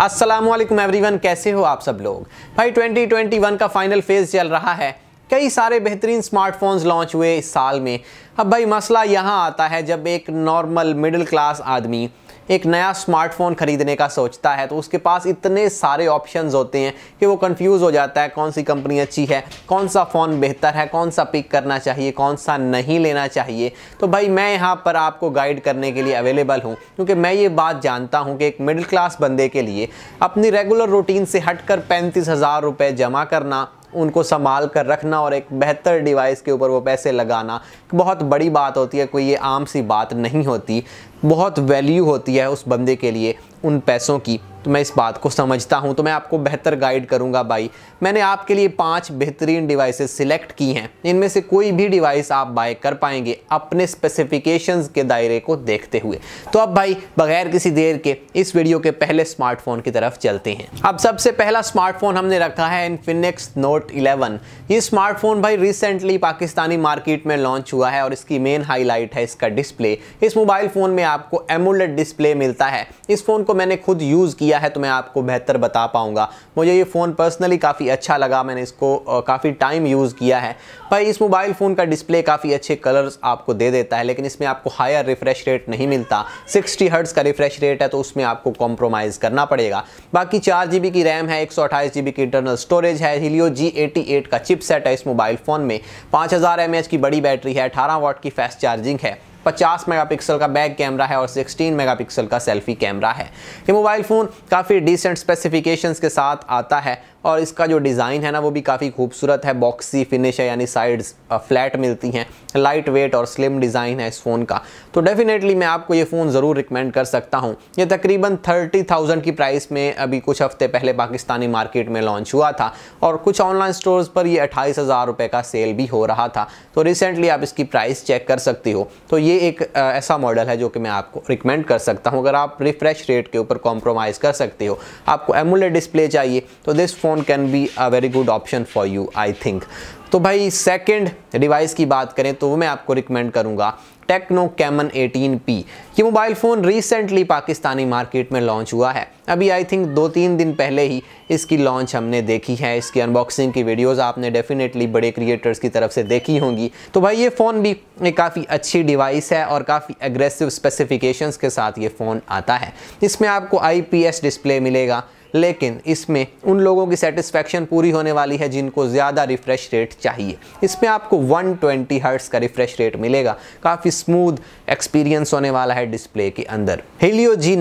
Aslam every everyone कैसे हो आप सब लोग भाई 2021 का फाइनल फेज़ चल रहा है कई सारे बेहतरीन स्मार्टफोन्स लॉन्च हुए इस साल में अब भाई मसला यहाँ आता है जब एक नॉर्मल मिडिल क्लास आदमी एक नया स्मार्टफोन ख़रीदने का सोचता है तो उसके पास इतने सारे ऑप्शंस होते हैं कि वो कंफ्यूज हो जाता है कौन सी कंपनी अच्छी है कौन सा फ़ोन बेहतर है कौन सा पिक करना चाहिए कौन सा नहीं लेना चाहिए तो भाई मैं यहाँ पर आपको गाइड करने के लिए अवेलेबल हूँ क्योंकि मैं ये बात जानता हूँ कि एक मिडिल क्लास बंदे के लिए अपनी रेगुलर रूटीन से कर पैंतीस हज़ार रुपये जमा करना उनको संभाल कर रखना और एक बेहतर डिवाइस के ऊपर वो पैसे लगाना बहुत बड़ी बात होती है कोई ये आम सी बात नहीं होती बहुत वैल्यू होती है उस बंदे के लिए उन पैसों की तो मैं इस बात को समझता हूँ तो मैं आपको बेहतर गाइड करूँगा भाई मैंने आपके लिए पांच बेहतरीन डिवाइसेस सिलेक्ट की हैं इनमें से कोई भी डिवाइस आप बाय कर पाएंगे अपने स्पेसिफिकेशंस के दायरे को देखते हुए तो अब भाई बगैर किसी देर के इस वीडियो के पहले स्मार्टफोन की तरफ चलते हैं अब सबसे पहला स्मार्टफोन हमने रखा है इनफिनिक्स नोट इलेवन ये स्मार्टफोन भाई रिसेंटली पाकिस्तानी मार्केट में लॉन्च हुआ है और इसकी मेन हाईलाइट है इसका डिस्प्ले इस मोबाइल फ़ोन में आपको एमोलेट डिस्प्ले मिलता है इस फ़ोन को मैंने खुद यूज़ किया है तो मैं आपको बेहतर बता पाऊँगा मुझे ये फ़ोन पर्सनली काफ़ी अच्छा लगा मैंने इसको काफ़ी टाइम यूज़ किया है पर इस मोबाइल फ़ोन का डिस्प्ले काफ़ी अच्छे कलर्स आपको दे देता है लेकिन इसमें आपको हायर रिफ़्रेश रेट नहीं मिलता सिक्सटी हर्ट्स का रिफ़्रेश रेट है तो उसमें आपको कॉम्प्रोमाइज़ करना पड़ेगा बाकी चार जी की रैम है एक सौ की इंटरनल स्टोरेज है हिलियो जी का चिप है इस मोबाइल फ़ोन में पाँच हज़ार की बड़ी बैटरी है अठारह वाट की फास्ट चार्जिंग है पचास मेगा का बैक कैमरा है और सिक्सटीन मेगा का सेल्फी कैमरा है ये मोबाइल फ़ोन काफ़ी डिसेंट स्पेसिफिकेशन के साथ आता है और इसका जो डिज़ाइन है ना वो भी काफ़ी खूबसूरत है बॉक्सी फिनिश है यानी साइड्स फ्लैट मिलती हैं लाइट वेट और स्लिम डिज़ाइन है इस फ़ोन का तो डेफिनेटली मैं आपको ये फ़ोन ज़रूर रिकमेंड कर सकता हूँ ये तकरीबन थर्टी थाउजेंड की प्राइस में अभी कुछ हफ्ते पहले पाकिस्तानी मार्केट में लॉन्च हुआ था और कुछ ऑनलाइन स्टोर्स पर ये अट्ठाईस हज़ार रुपये का सेल भी हो रहा था तो रिसेंटली आप इसकी प्राइस चेक कर सकती हो तो ये एक ऐसा मॉडल है जो कि मैं आपको रिकमेंड कर सकता हूँ अगर आप रिफ्रेश रेट के ऊपर कॉम्प्रोमाइज़ कर सकते हो आपको एमुलेट डिस्प्ले चाहिए तो this phone phone can be a very good option for you I think तो भाई सेकंड डिवाइस की बात करें तो वो मैं आपको रिकमेंड करूँगा टेक्नो कैमन 18P ये mobile phone recently Pakistani market में लॉन्च हुआ है अभी आई थिंक दो तीन दिन पहले ही इसकी लॉन्च हमने देखी है इसकी अनबॉक्सिंग की वीडियोस आपने डेफिनेटली बड़े क्रिएटर्स की तरफ से देखी होंगी तो भाई ये फ़ोन भी काफ़ी अच्छी डिवाइस है और काफ़ी एग्रेसिव स्पेसिफिकेशंस के साथ ये फ़ोन आता है इसमें आपको आई डिस्प्ले मिलेगा लेकिन इसमें उन लोगों की सेटिस्फैक्शन पूरी होने वाली है जिनको ज़्यादा रिफ्रेश रेट चाहिए इसमें आपको 120 ट्वेंटी का रिफ्रेश रेट मिलेगा काफ़ी स्मूथ एक्सपीरियंस होने वाला है डिस्प्ले के अंदर हेलियो जी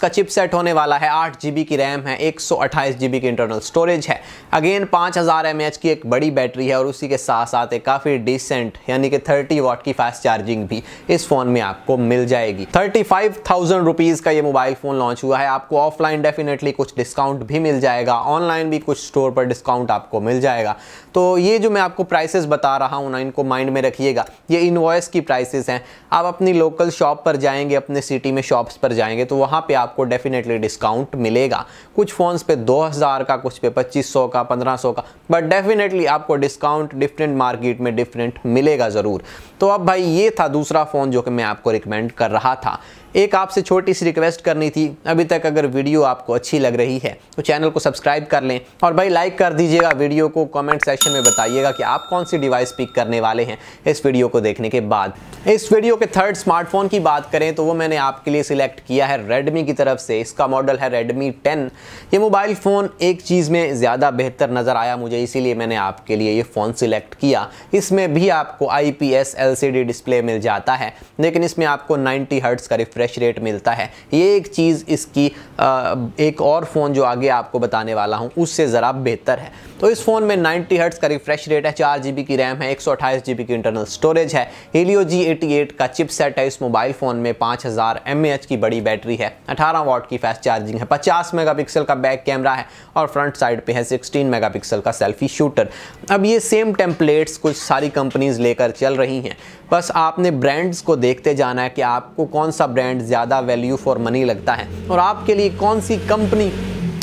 का चिपसेट होने वाला है आठ जी की रैम है एक सौ की इंटरनल स्टोरेज है अगेन पाँच हज़ार की एक बड़ी बैटरी है और उसी के साथ साथ एक काफ़ी डिसेंट यानी कि थर्टी वॉट की फास्ट चार्जिंग भी इस फ़ोन में आपको मिल जाएगी थर्टी फाइव थाउजेंड रुपीज़ का ये मोबाइल फ़ोन लॉन्च हुआ है आपको ऑफलाइन डेफिनेटली कुछ कुछ डिस्काउंट भी मिल जाएगा ऑनलाइन भी कुछ स्टोर पर डिस्काउंट आपको मिल जाएगा तो ये जो मैं आपको प्राइसेस बता रहा हूँ ना इनको माइंड में रखिएगा ये इन्वॉइस की प्राइसेस हैं आप अपनी लोकल शॉप पर जाएंगे अपने सिटी में शॉप्स पर जाएंगे तो वहाँ पर आपको डेफिनेटली डिस्काउंट मिलेगा कुछ फ़ोन्स पे दो हज़ार का कुछ पे पच्चीस सौ का पंद्रह सौ का बट डेफिनेटली आपको डिस्काउंट डिफरेंट मार्केट में डिफरेंट मिलेगा ज़रूर तो अब भाई ये था दूसरा फ़ोन जो कि मैं आपको रिकमेंड कर रहा था एक आपसे छोटी सी रिक्वेस्ट करनी थी अभी तक अगर वीडियो आपको अच्छी लग रही है तो चैनल को सब्सक्राइब कर लें और भाई लाइक कर दीजिएगा वीडियो को कमेंट सेक्शन में बताइएगा कि आप कौन सी डिवाइस पिक करने वाले हैं इस वीडियो को देखने के बाद इस वीडियो के थर्ड स्मार्टफोन की बात करें तो वो मैंने आपके लिए सिलेक्ट किया है रेडमी की तरफ से इसका मॉडल है रेडमी टेन ये मोबाइल फ़ोन एक चीज़ में ज़्यादा बेहतर नज़र आया मुझे इसीलिए मैंने आपके लिए ये फ़ोन सिलेक्ट किया इसमें भी आपको आई पी डिस्प्ले मिल जाता है लेकिन इसमें आपको नाइन्टी हर्ट्स का रिफ्रेश रिफ्रेश रेट मिलता है ये एक चीज़ इसकी एक और फ़ोन जो आगे आपको बताने वाला हूँ उससे ज़रा बेहतर है तो इस फ़ोन में 90 हर्ट्स का रिफ्रेश रेट है चार जी की रैम है एक सौ की इंटरनल स्टोरेज है हेलियो जी एट का चिप सेट है इस मोबाइल फ़ोन में पाँच हज़ार की बड़ी बैटरी है अठारह वाट की फास्ट चार्जिंग है पचास मेगापिक्सल का बैक कैमरा है और फ्रंट साइड पे है 16 मेगापिक्सल का सेल्फी शूटर अब ये सेम टेम्पलेट्स कुछ सारी कंपनीज लेकर चल रही हैं बस आपने ब्रांड्स को देखते जाना है कि आपको कौन सा ब्रांड ज़्यादा वैल्यू फॉर मनी लगता है और आपके लिए कौन सी कंपनी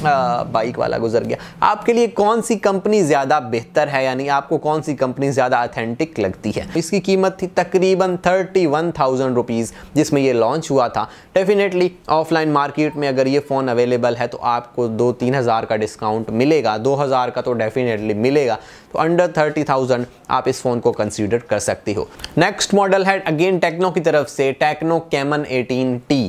बाइक वाला गुजर गया आपके लिए कौन सी कंपनी ज़्यादा बेहतर है यानी आपको कौन सी कंपनी ज़्यादा अथेंटिक लगती है इसकी कीमत थी तकरीबन थर्टी वन थाउजेंड रुपीज़ जिसमें ये लॉन्च हुआ था डेफिनेटली ऑफलाइन मार्केट में अगर ये फ़ोन अवेलेबल है तो आपको दो तीन हज़ार का डिस्काउंट मिलेगा दो हज़ार का तो डेफिनेटली मिलेगा तो अंडर थर्टी थाउजेंड आप इस फ़ोन को कंसिडर कर सकती हो नेक्स्ट मॉडल है अगेन टेक्नो की तरफ से टेक्नो कैमन एटीन टी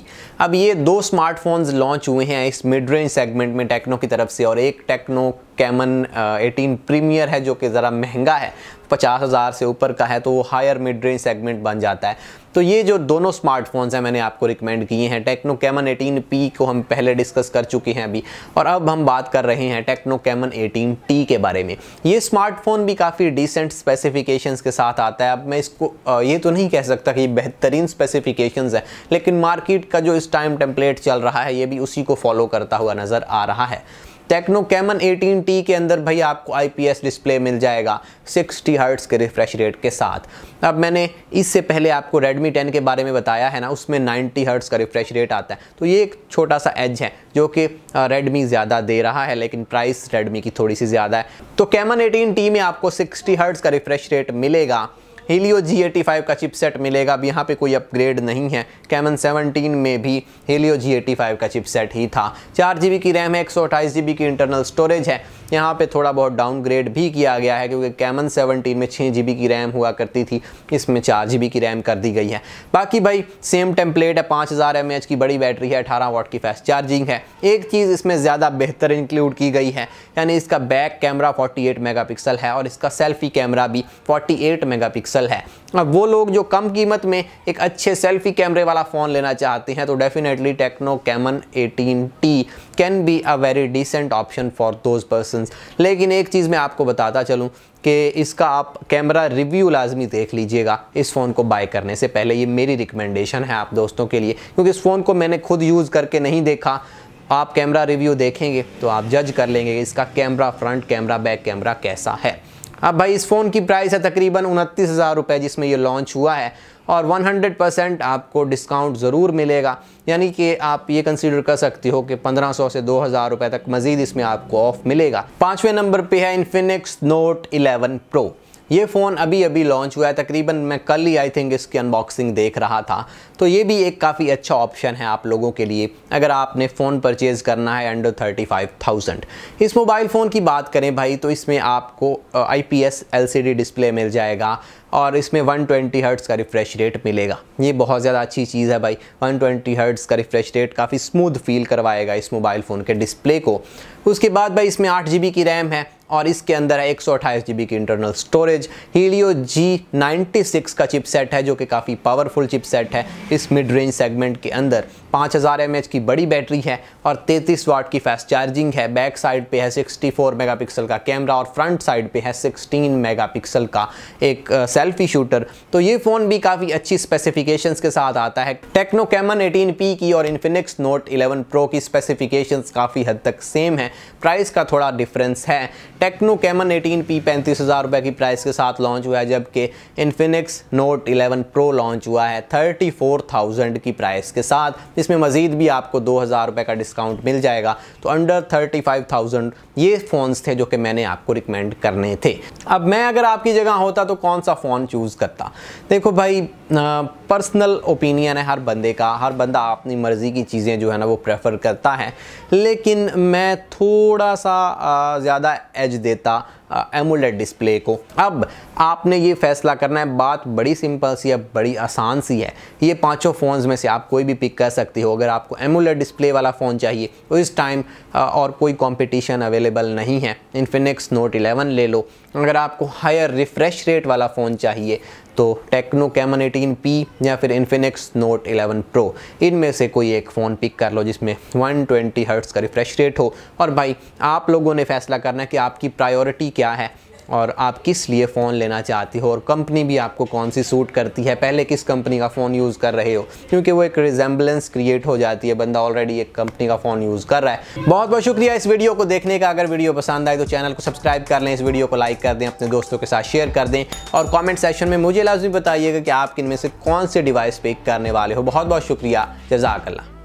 अब ये दो स्मार्टफोन्स लॉन्च हुए हैं इस मिड रेंज सेगमेंट में में टेक्नो की तरफ से और एक टेक्नो कैमन एटीन प्रीमियर है जो कि ज़रा महंगा है पचास हज़ार से ऊपर का है तो वो हायर मिड रेंज सेगमेंट बन जाता है तो ये जो दोनों स्मार्टफोन्स हैं मैंने आपको रिकमेंड किए हैं टेक्नो कैमन एटीन पी को हम पहले डिस्कस कर चुके हैं अभी और अब हम बात कर रहे हैं टेक्नो कैमन एटीन टी के बारे में ये स्मार्टफोन भी काफ़ी डिसेंट स्पेसिफिकेशन के साथ आता है अब मैं इसको ये तो नहीं कह सकता कि बेहतरीन स्पेसिफिकेशन है लेकिन मार्केट का जो इस टाइम टेम्पलेट चल रहा है ये भी उसी को फॉलो करता हुआ नज़र आ रहा है टेक्नो कैमन 18T के अंदर भाई आपको एस डिस्प्ले मिल जाएगा 60 हर्ट्स के रिफ्रेश रेट के साथ अब मैंने इससे पहले आपको Redmi 10 के बारे में बताया है ना उसमें 90 हर्ट्स का रिफ्रेश रेट आता है तो ये एक छोटा सा एज है जो कि Redmi ज़्यादा दे रहा है लेकिन प्राइस Redmi की थोड़ी सी ज़्यादा है तो कैमन एटीन में आपको सिक्सटी हर्ट्स का रिफ्रेश रेट मिलेगा हेलियो जी एटी फाइव का चिपसेट मिलेगा अब यहाँ पे कोई अपग्रेड नहीं है कैमन सेवनटीन में भी हेलियो जी एटी फाइव का चिपसेट ही था चार जी बी की रैम है एक सौ अट्ठाईस जी बी की इंटरनल स्टोरेज है यहाँ पे थोड़ा बहुत डाउनग्रेड भी किया गया है क्योंकि कैमन सेवनटीन में छः जी बी की रैम हुआ करती थी इसमें चार जी बी की रैम कर दी गई है बाकी भाई सेम टेम्पलेट है पाँच हज़ार एम एच की बड़ी बैटरी है अठारह वाट की फास्ट चार्जिंग है एक चीज़ इसमें ज़्यादा बेहतर इंक्लूड की गई है यानी इसका back camera forty eight mega pixel है और इसका सेल्फी कैमरा भी फोर्टी एट मेगा पिक्सल असल है अब वो लोग जो कम कीमत में एक अच्छे सेल्फी कैमरे वाला फ़ोन लेना चाहते हैं तो definitely Tecno Camon 18T can be a very decent option for those person लेकिन एक चीज़ मैं आपको बताता चलूँ कि इसका आप कैमरा रिव्यू लाजमी देख लीजिएगा इस फ़ोन को बाय करने से पहले ये मेरी रिकमेंडेशन है आप दोस्तों के लिए क्योंकि इस फ़ोन को मैंने खुद यूज़ करके नहीं देखा आप कैमरा रिव्यू देखेंगे तो आप जज कर लेंगे इसका camera front camera back camera कैसा है अब भाई इस फ़ोन की प्राइस है तकरीबन उनतीस हज़ार रुपये जिसमें ये लॉन्च हुआ है और 100 परसेंट आपको डिस्काउंट ज़रूर मिलेगा यानी कि आप ये कंसीडर कर सकते हो कि 1500 से 2000 रुपए तक मज़ीद इसमें आपको ऑफ मिलेगा पाँचवें नंबर पे है इन्फिनिक्स नोट 11 प्रो ये फ़ोन अभी अभी लॉन्च हुआ है तकरीबन मैं कल ही आई थिंक इसकी अनबॉक्सिंग देख रहा था तो ये भी एक काफ़ी अच्छा ऑप्शन है आप लोगों के लिए अगर आपने फ़ोन परचेज़ करना है अंडर थर्टी फाइव थाउजेंड इस मोबाइल फ़ोन की बात करें भाई तो इसमें आपको I P S L C D display मिल जाएगा और इसमें 120 ट्वेंटी हर्ट्स का रिफ्रेश रेट मिलेगा ये बहुत ज़्यादा अच्छी चीज़ है भाई 120 ट्वेंटी हर्ट्स का रिफ्रेश रेट काफ़ी स्मूथ फील करवाएगा इस मोबाइल फ़ोन के डिस्प्ले को उसके बाद भाई इसमें आठ जी की रैम है और इसके अंदर है एक सौ की internal storage Helio G ninety six का चिपसेट है जो कि काफ़ी पावरफुल चिपसेट है इस मिड रेंज सेगमेंट के अंदर पाँच हज़ार एम की बड़ी बैटरी है और तैंतीस वाट की फास्ट चार्जिंग है बैक साइड पे है सिक्सटी फोर मेगापिक्सल का कैमरा और फ्रंट साइड पे है सिक्सटीन मेगापिक्सल का एक uh, सेल्फी शूटर तो ये फ़ोन भी काफ़ी अच्छी स्पेसिफिकेशंस के साथ आता है टेक्नो कैमन एटीन पी की और इन्फिनिक्स नोट 11 प्रो की स्पेसिफिकेशंस काफ़ी हद तक सेम है प्राइस का थोड़ा डिफरेंस है टेक्नो कैमन एटीन पी पैंतीस हज़ार रुपये की प्राइस के साथ लॉन्च हुआ है जबकि Infinix note eleven pro launch हुआ है थर्टी फोर थाउजेंड की प्राइस के साथ इसमें मज़ीद भी आपको दो हज़ार रुपये का डिस्काउंट मिल जाएगा तो अंडर थर्टी फाइव थाउजेंड ये फ़ोन्स थे जो कि मैंने आपको रिकमेंड करने थे अब मैं अगर आपकी जगह होता तो कौन सा फ़ोन कौन चूज़ करता देखो भाई पर्सनल ओपिनियन है हर बंदे का हर बंदा अपनी मर्ज़ी की चीज़ें जो है ना वो प्रेफर करता है लेकिन मैं थोड़ा सा ज़्यादा एज देता एमोलेट डिस्प्ले को अब आपने ये फैसला करना है बात बड़ी सिंपल सी है बड़ी आसान सी है ये पांचों फ़ोन्स में से आप कोई भी पिक कर सकते हो अगर आपको एमोलेट डिस्प्ले वाला फ़ोन चाहिए तो इस टाइम और कोई कॉम्पिटिशन अवेलेबल नहीं है इन्फिनिक्स नोट 11 ले लो अगर आपको हायर रिफ्रेश रेट वाला फ़ोन चाहिए तो टेक्नो कैमन एटीन पी या फिर इन्फिनिक्स नोट 11 प्रो इनमें से कोई एक फ़ोन पिक कर लो जिसमें 120 हर्ट्स का रिफ्रेश रेट हो और भाई आप लोगों ने फैसला करना है कि आपकी प्रायोरिटी क्या है और आप किस लिए फ़ोन लेना चाहती हो और कंपनी भी आपको कौन सी सूट करती है पहले किस कंपनी का फ़ोन यूज़ कर रहे हो क्योंकि वो एक रिजेंबलेंस क्रिएट हो जाती है बंदा ऑलरेडी एक कंपनी का फ़ोन यूज़ कर रहा है बहुत बहुत शुक्रिया इस वीडियो को देखने का अगर वीडियो पसंद आए तो चैनल को सब्सक्राइब कर लें इस वीडियो को लाइक कर दें अपने दोस्तों के साथ शेयर कर दें और कॉमेंट सेशन में मुझे लाजमी बताइएगा कि आप किन में से कौन से डिवाइस पिक करने वाले हो बहुत बहुत शुक्रिया जजाकल्ला